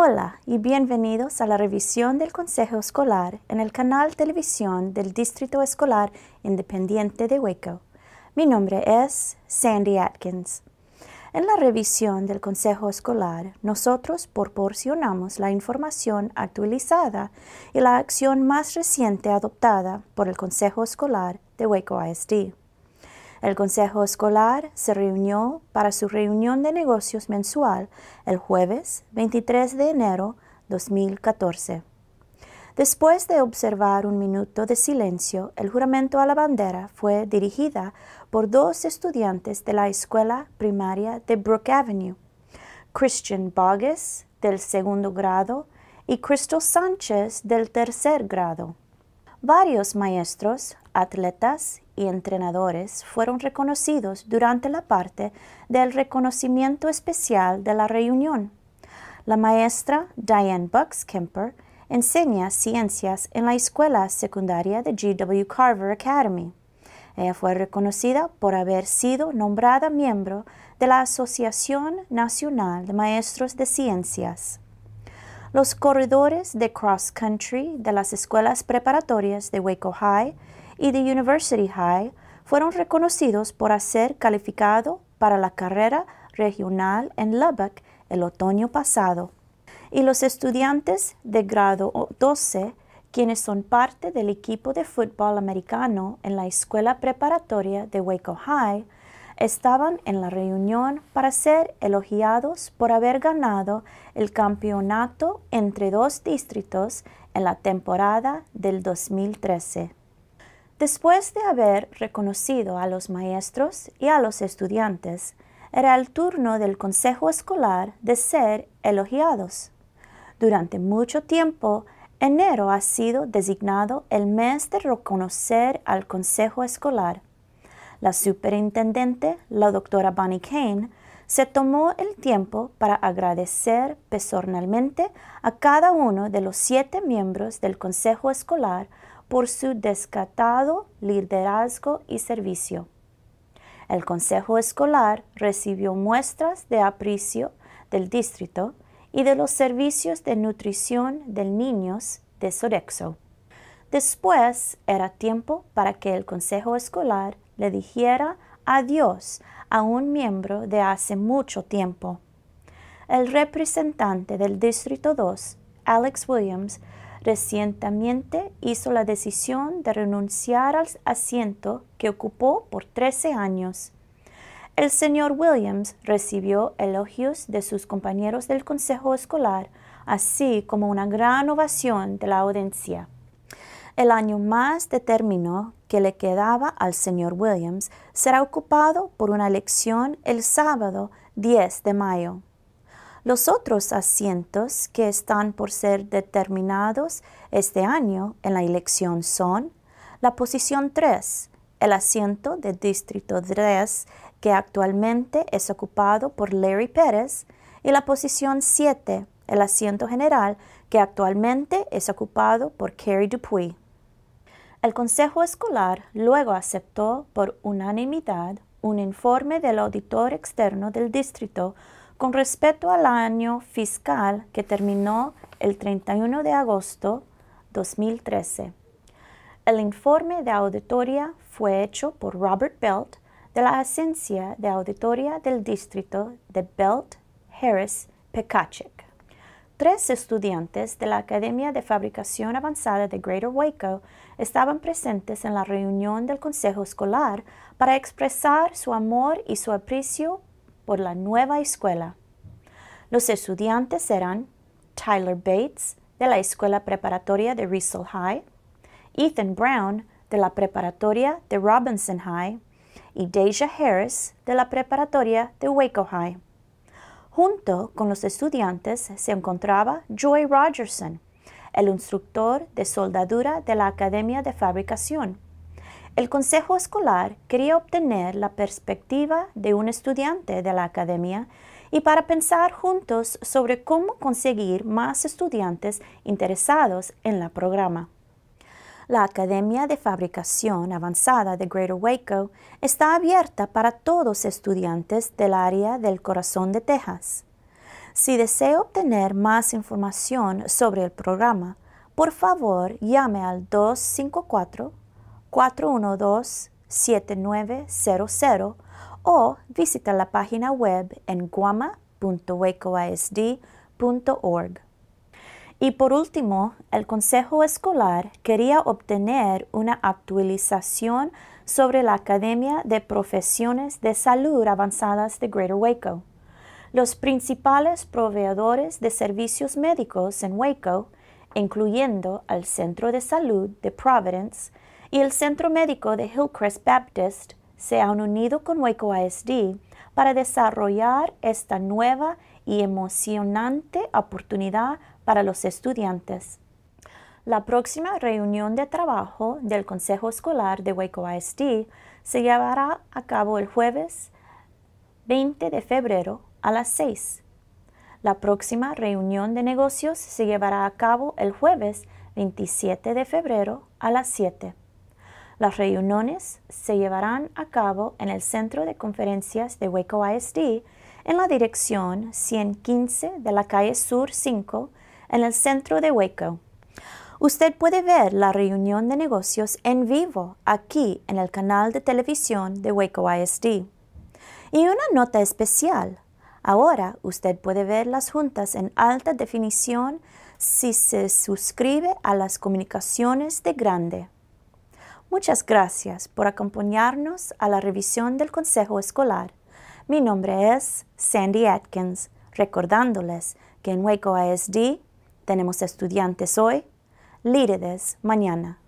Hola y bienvenidos a la revisión del Consejo Escolar en el canal Televisión del Distrito Escolar Independiente de Waco. Mi nombre es Sandy Atkins. En la revisión del Consejo Escolar, nosotros proporcionamos la información actualizada y la acción más reciente adoptada por el Consejo Escolar de Waco ISD. El consejo escolar se reunió para su reunión de negocios mensual el jueves 23 de enero 2014. Después de observar un minuto de silencio, el juramento a la bandera fue dirigida por dos estudiantes de la escuela primaria de Brook Avenue, Christian Bogues del segundo grado y Crystal Sánchez del tercer grado. Varios maestros, atletas y entrenadores fueron reconocidos durante la parte del reconocimiento especial de la reunión. La maestra Diane Bucks Kemper enseña ciencias en la escuela secundaria de G.W. Carver Academy. Ella fue reconocida por haber sido nombrada miembro de la Asociación Nacional de Maestros de Ciencias. Los corredores de cross country de las escuelas preparatorias de Waco High y de University High fueron reconocidos por haber calificado para la carrera regional en Lubbock el otoño pasado. Y los estudiantes de grado 12, quienes son parte del equipo de fútbol americano en la escuela preparatoria de Waco High, estaban en la reunión para ser elogiados por haber ganado el campeonato entre dos distritos en la temporada del 2013. Después de haber reconocido a los maestros y a los estudiantes, era el turno del consejo escolar de ser elogiados. Durante mucho tiempo, enero ha sido designado el mes de reconocer al consejo escolar. La superintendente, la doctora Bonnie Kane, se tomó el tiempo para agradecer personalmente a cada uno de los siete miembros del consejo escolar por su descatado liderazgo y servicio. El Consejo Escolar recibió muestras de aprecio del distrito y de los servicios de nutrición de niños de Sodexo. Después era tiempo para que el Consejo Escolar le dijera adiós a un miembro de hace mucho tiempo. El representante del Distrito 2, Alex Williams, Recientemente hizo la decisión de renunciar al asiento que ocupó por 13 años. El señor Williams recibió elogios de sus compañeros del Consejo Escolar, así como una gran ovación de la audiencia. El año más determinó que le quedaba al señor Williams será ocupado por una elección el sábado 10 de mayo. Los otros asientos que están por ser determinados este año en la elección son la posición 3, el asiento de Distrito 3 que actualmente es ocupado por Larry Pérez, y la posición 7, el asiento general que actualmente es ocupado por Kerry Dupuy. El Consejo Escolar luego aceptó por unanimidad un informe del auditor externo del distrito con respecto al año fiscal que terminó el 31 de agosto 2013, el informe de auditoría fue hecho por Robert Belt de la Agencia de Auditoría del Distrito de Belt Harris Pekacek. Tres estudiantes de la Academia de Fabricación Avanzada de Greater Waco estaban presentes en la reunión del Consejo Escolar para expresar su amor y su aprecio por la nueva escuela. Los estudiantes eran Tyler Bates de la Escuela Preparatoria de Riesel High, Ethan Brown de la Preparatoria de Robinson High y Deja Harris de la Preparatoria de Waco High. Junto con los estudiantes se encontraba Joy Rogerson, el instructor de soldadura de la Academia de Fabricación el Consejo Escolar quería obtener la perspectiva de un estudiante de la academia y para pensar juntos sobre cómo conseguir más estudiantes interesados en la programa. La Academia de Fabricación Avanzada de Greater Waco está abierta para todos estudiantes del área del corazón de Texas. Si desea obtener más información sobre el programa, por favor llame al 254 412-7900 o visita la página web en guama.wacoisd.org. Y por último, el Consejo Escolar quería obtener una actualización sobre la Academia de Profesiones de Salud Avanzadas de Greater Waco. Los principales proveedores de servicios médicos en Waco, incluyendo al Centro de Salud de Providence, y el Centro Médico de Hillcrest Baptist se han unido con Waco ISD para desarrollar esta nueva y emocionante oportunidad para los estudiantes. La próxima reunión de trabajo del Consejo Escolar de Waco ISD se llevará a cabo el jueves 20 de febrero a las 6. La próxima reunión de negocios se llevará a cabo el jueves 27 de febrero a las 7. Las reuniones se llevarán a cabo en el Centro de Conferencias de Waco ISD en la dirección 115 de la calle Sur 5 en el centro de Waco. Usted puede ver la reunión de negocios en vivo aquí en el canal de televisión de Waco ISD. Y una nota especial. Ahora usted puede ver las juntas en alta definición si se suscribe a las comunicaciones de grande. Muchas gracias por acompañarnos a la revisión del Consejo Escolar. Mi nombre es Sandy Atkins, recordándoles que en Waco ISD tenemos estudiantes hoy, líderes mañana.